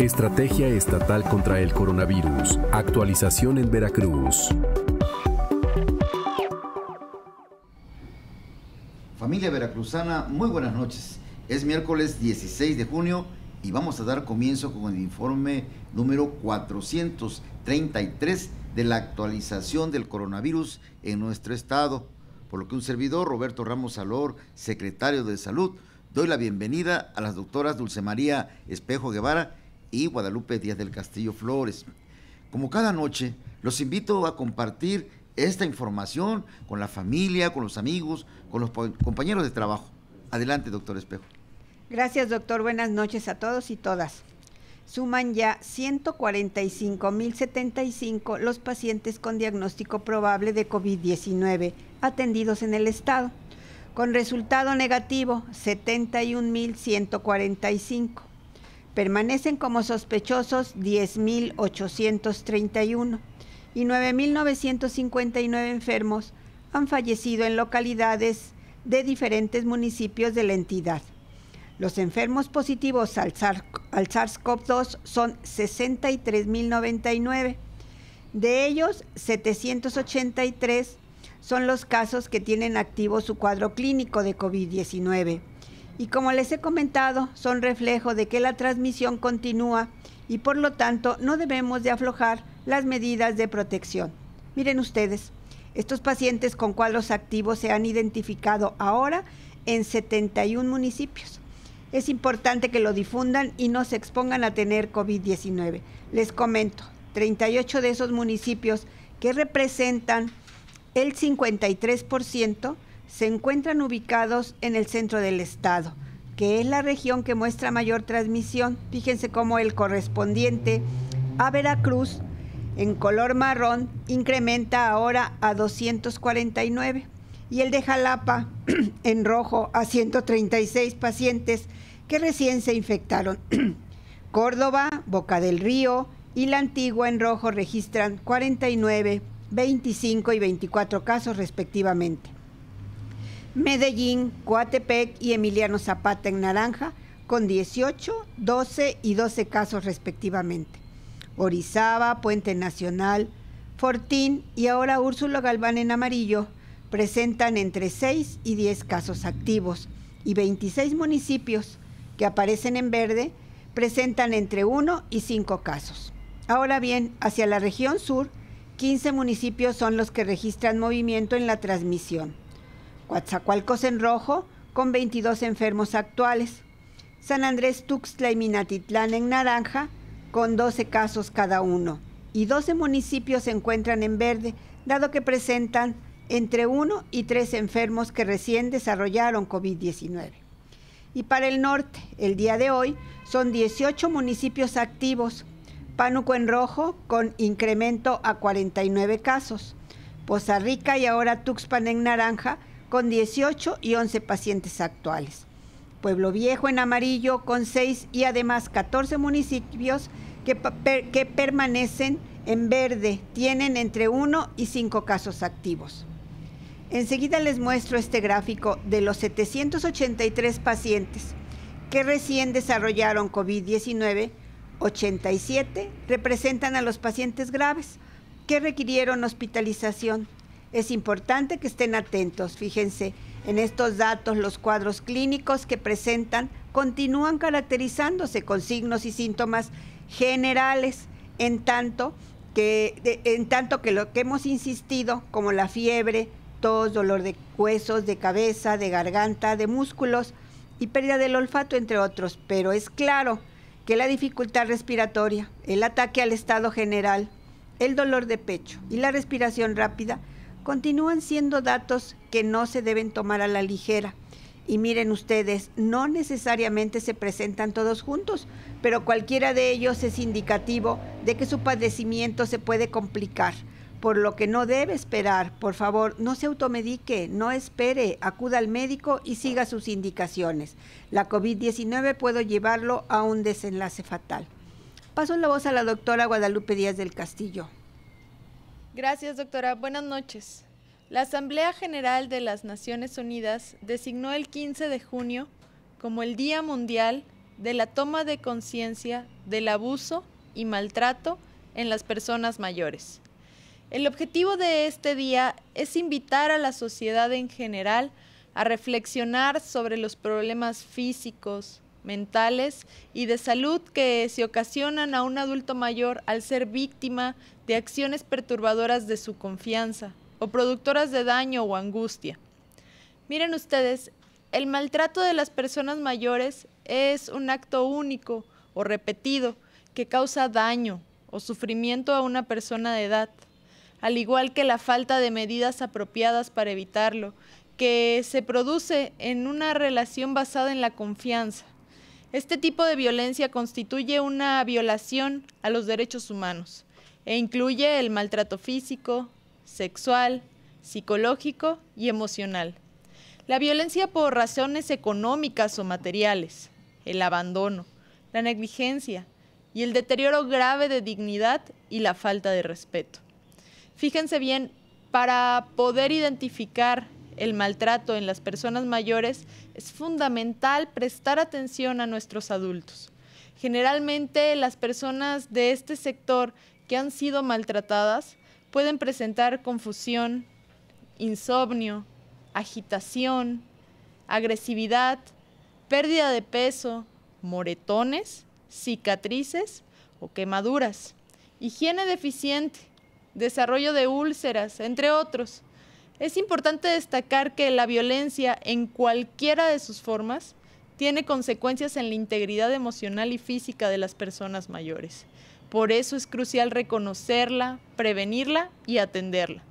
Estrategia Estatal contra el Coronavirus. Actualización en Veracruz. Familia veracruzana, muy buenas noches. Es miércoles 16 de junio y vamos a dar comienzo con el informe número 433 de la actualización del coronavirus en nuestro estado por lo que un servidor, Roberto Ramos Salor, secretario de Salud, doy la bienvenida a las doctoras Dulce María Espejo Guevara y Guadalupe Díaz del Castillo Flores. Como cada noche, los invito a compartir esta información con la familia, con los amigos, con los compañeros de trabajo. Adelante, doctor Espejo. Gracias, doctor. Buenas noches a todos y todas suman ya 145.075 los pacientes con diagnóstico probable de COVID-19 atendidos en el estado, con resultado negativo 71.145. Permanecen como sospechosos 10.831 y 9.959 enfermos han fallecido en localidades de diferentes municipios de la entidad. Los enfermos positivos al, SARS-CoV-2 son 63.099. De ellos, 783 son los casos que tienen activo su cuadro clínico de COVID-19. Y como les he comentado, son reflejo de que la transmisión continúa y por lo tanto no debemos de aflojar las medidas de protección. Miren ustedes, estos pacientes con cuadros activos se han identificado ahora en 71 municipios. Es importante que lo difundan y no se expongan a tener COVID-19. Les comento, 38 de esos municipios que representan el 53% se encuentran ubicados en el centro del estado, que es la región que muestra mayor transmisión. Fíjense cómo el correspondiente a Veracruz en color marrón incrementa ahora a 249 y el de Jalapa en rojo a 136 pacientes que recién se infectaron. Córdoba, Boca del Río y la Antigua en rojo registran 49, 25 y 24 casos respectivamente. Medellín, Coatepec y Emiliano Zapata en naranja con 18, 12 y 12 casos respectivamente. Orizaba, Puente Nacional, Fortín y ahora Úrsulo Galván en amarillo presentan entre 6 y 10 casos activos y 26 municipios que aparecen en verde presentan entre 1 y 5 casos. Ahora bien, hacia la región sur, 15 municipios son los que registran movimiento en la transmisión. Coatzacoalcos en rojo, con 22 enfermos actuales. San Andrés Tuxtla y Minatitlán en naranja, con 12 casos cada uno. Y 12 municipios se encuentran en verde, dado que presentan entre 1 y 3 enfermos que recién desarrollaron COVID-19. Y para el norte, el día de hoy, son 18 municipios activos. Pánuco en rojo con incremento a 49 casos. Poza Rica y ahora Tuxpan en naranja con 18 y 11 pacientes actuales. Pueblo Viejo en amarillo con 6 y además 14 municipios que, que permanecen en verde, tienen entre 1 y 5 casos activos. Enseguida les muestro este gráfico de los 783 pacientes que recién desarrollaron COVID-19, 87 representan a los pacientes graves que requirieron hospitalización. Es importante que estén atentos, fíjense, en estos datos los cuadros clínicos que presentan continúan caracterizándose con signos y síntomas generales, en tanto que, en tanto que lo que hemos insistido, como la fiebre, dolor de huesos, de cabeza, de garganta, de músculos y pérdida del olfato, entre otros. Pero es claro que la dificultad respiratoria, el ataque al estado general, el dolor de pecho y la respiración rápida continúan siendo datos que no se deben tomar a la ligera. Y miren ustedes, no necesariamente se presentan todos juntos, pero cualquiera de ellos es indicativo de que su padecimiento se puede complicar por lo que no debe esperar. Por favor, no se automedique, no espere, acuda al médico y siga sus indicaciones. La COVID-19 puede llevarlo a un desenlace fatal. Paso la voz a la doctora Guadalupe Díaz del Castillo. Gracias, doctora. Buenas noches. La Asamblea General de las Naciones Unidas designó el 15 de junio como el Día Mundial de la Toma de Conciencia del Abuso y Maltrato en las Personas Mayores el objetivo de este día es invitar a la sociedad en general a reflexionar sobre los problemas físicos, mentales y de salud que se ocasionan a un adulto mayor al ser víctima de acciones perturbadoras de su confianza o productoras de daño o angustia. Miren ustedes, el maltrato de las personas mayores es un acto único o repetido que causa daño o sufrimiento a una persona de edad al igual que la falta de medidas apropiadas para evitarlo, que se produce en una relación basada en la confianza. Este tipo de violencia constituye una violación a los derechos humanos e incluye el maltrato físico, sexual, psicológico y emocional. La violencia por razones económicas o materiales, el abandono, la negligencia y el deterioro grave de dignidad y la falta de respeto. Fíjense bien, para poder identificar el maltrato en las personas mayores, es fundamental prestar atención a nuestros adultos. Generalmente las personas de este sector que han sido maltratadas pueden presentar confusión, insomnio, agitación, agresividad, pérdida de peso, moretones, cicatrices o quemaduras, higiene deficiente, desarrollo de úlceras, entre otros. Es importante destacar que la violencia, en cualquiera de sus formas, tiene consecuencias en la integridad emocional y física de las personas mayores. Por eso es crucial reconocerla, prevenirla y atenderla.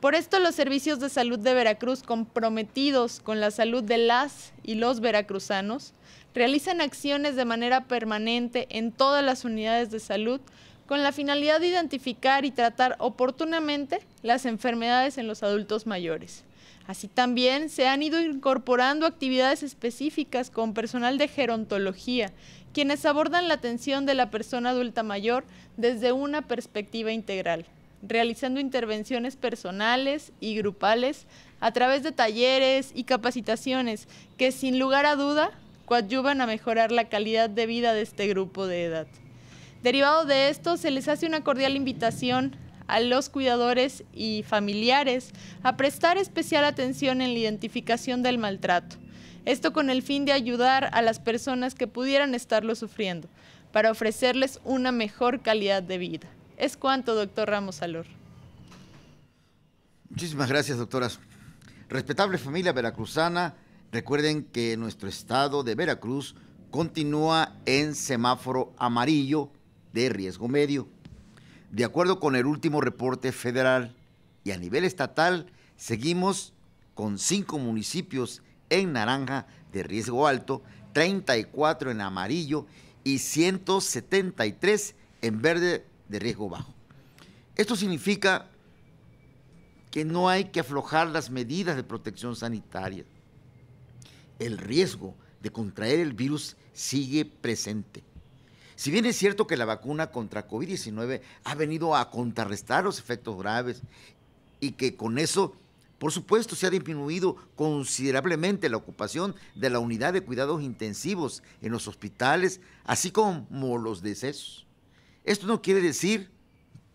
Por esto los servicios de salud de Veracruz, comprometidos con la salud de las y los veracruzanos, realizan acciones de manera permanente en todas las unidades de salud con la finalidad de identificar y tratar oportunamente las enfermedades en los adultos mayores. Así también se han ido incorporando actividades específicas con personal de gerontología, quienes abordan la atención de la persona adulta mayor desde una perspectiva integral, realizando intervenciones personales y grupales a través de talleres y capacitaciones que sin lugar a duda coadyuvan a mejorar la calidad de vida de este grupo de edad. Derivado de esto, se les hace una cordial invitación a los cuidadores y familiares a prestar especial atención en la identificación del maltrato. Esto con el fin de ayudar a las personas que pudieran estarlo sufriendo, para ofrecerles una mejor calidad de vida. Es cuanto, doctor Ramos Alor. Muchísimas gracias, doctoras. Respetable familia veracruzana, recuerden que nuestro estado de Veracruz continúa en semáforo amarillo de riesgo medio. De acuerdo con el último reporte federal y a nivel estatal, seguimos con cinco municipios en naranja de riesgo alto, 34 en amarillo y 173 en verde de riesgo bajo. Esto significa que no hay que aflojar las medidas de protección sanitaria. El riesgo de contraer el virus sigue presente si bien es cierto que la vacuna contra COVID-19 ha venido a contrarrestar los efectos graves y que con eso, por supuesto, se ha disminuido considerablemente la ocupación de la unidad de cuidados intensivos en los hospitales, así como los decesos. Esto no quiere decir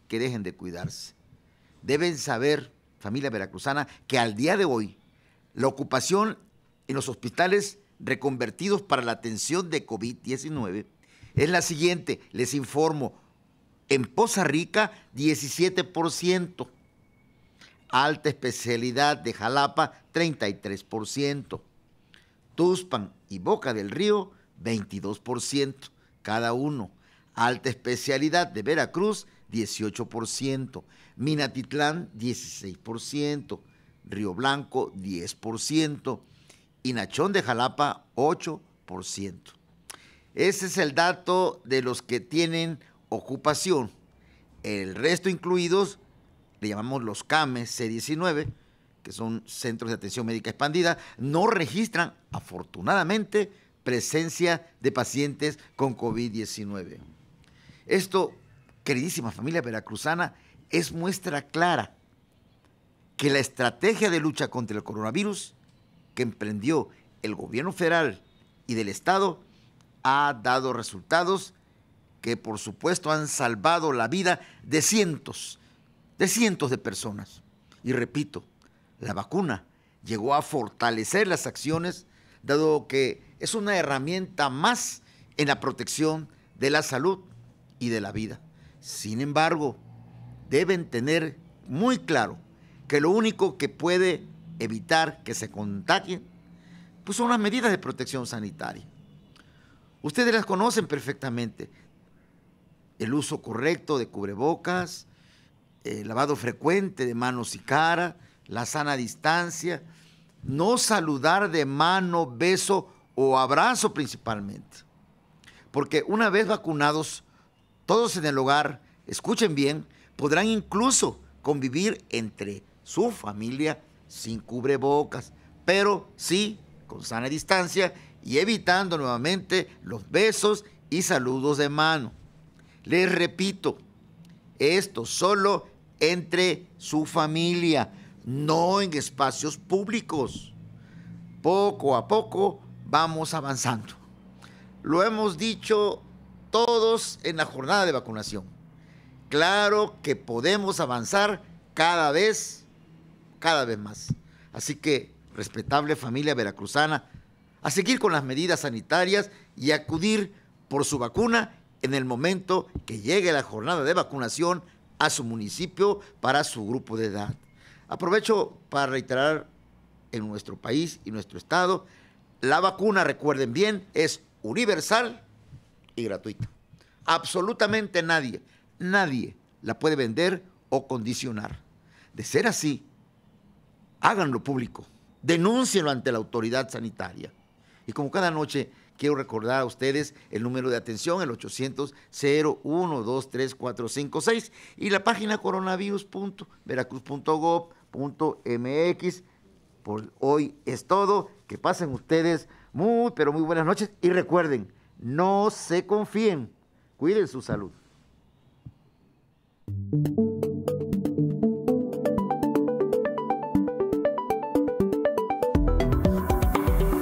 que dejen de cuidarse. Deben saber, familia veracruzana, que al día de hoy la ocupación en los hospitales reconvertidos para la atención de COVID-19 es la siguiente, les informo. En Poza Rica, 17%. Alta especialidad de Jalapa, 33%. Tuspan y Boca del Río, 22% cada uno. Alta especialidad de Veracruz, 18%. Minatitlán, 16%. Río Blanco, 10%. Y Nachón de Jalapa, 8%. Ese es el dato de los que tienen ocupación. El resto incluidos le llamamos los CAME C19, que son Centros de Atención Médica Expandida, no registran, afortunadamente, presencia de pacientes con COVID-19. Esto, queridísima familia veracruzana, es muestra clara que la estrategia de lucha contra el coronavirus que emprendió el gobierno federal y del Estado ha dado resultados que por supuesto han salvado la vida de cientos, de cientos de personas. Y repito, la vacuna llegó a fortalecer las acciones, dado que es una herramienta más en la protección de la salud y de la vida. Sin embargo, deben tener muy claro que lo único que puede evitar que se contagien pues, son las medidas de protección sanitaria. Ustedes las conocen perfectamente. El uso correcto de cubrebocas, el lavado frecuente de manos y cara, la sana distancia, no saludar de mano, beso o abrazo principalmente. Porque una vez vacunados, todos en el hogar, escuchen bien, podrán incluso convivir entre su familia sin cubrebocas, pero sí con sana distancia y evitando nuevamente los besos y saludos de mano. Les repito, esto solo entre su familia, no en espacios públicos. Poco a poco vamos avanzando. Lo hemos dicho todos en la jornada de vacunación. Claro que podemos avanzar cada vez, cada vez más. Así que, respetable familia veracruzana, a seguir con las medidas sanitarias y acudir por su vacuna en el momento que llegue la jornada de vacunación a su municipio para su grupo de edad. Aprovecho para reiterar en nuestro país y nuestro estado, la vacuna, recuerden bien, es universal y gratuita. Absolutamente nadie, nadie la puede vender o condicionar. De ser así, háganlo público, denúncienlo ante la autoridad sanitaria. Y como cada noche, quiero recordar a ustedes el número de atención, el 800-0123456 y la página coronavirus.veracruz.gov.mx. Por hoy es todo. Que pasen ustedes muy, pero muy buenas noches. Y recuerden, no se confíen. Cuiden su salud.